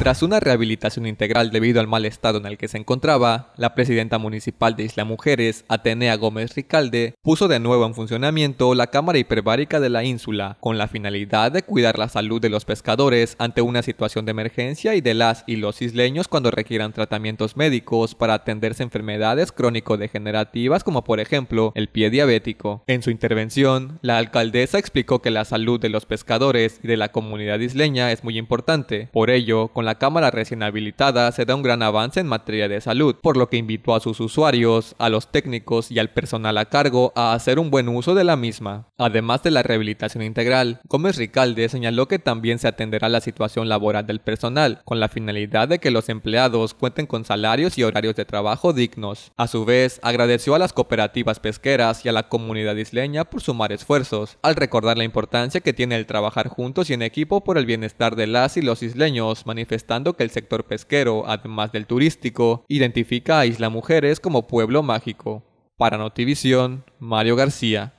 Tras una rehabilitación integral debido al mal estado en el que se encontraba, la presidenta municipal de Isla Mujeres, Atenea Gómez Ricalde, puso de nuevo en funcionamiento la Cámara Hiperbárica de la Ínsula, con la finalidad de cuidar la salud de los pescadores ante una situación de emergencia y de las y los isleños cuando requieran tratamientos médicos para atenderse enfermedades crónico-degenerativas como por ejemplo el pie diabético. En su intervención, la alcaldesa explicó que la salud de los pescadores y de la comunidad isleña es muy importante, por ello, con la cámara recién habilitada se da un gran avance en materia de salud, por lo que invitó a sus usuarios, a los técnicos y al personal a cargo a hacer un buen uso de la misma. Además de la rehabilitación integral, Gómez Ricalde señaló que también se atenderá la situación laboral del personal, con la finalidad de que los empleados cuenten con salarios y horarios de trabajo dignos. A su vez, agradeció a las cooperativas pesqueras y a la comunidad isleña por sumar esfuerzos, al recordar la importancia que tiene el trabajar juntos y en equipo por el bienestar de las y los isleños, estando que el sector pesquero, además del turístico, identifica a Isla Mujeres como pueblo mágico. Para Notivisión, Mario García.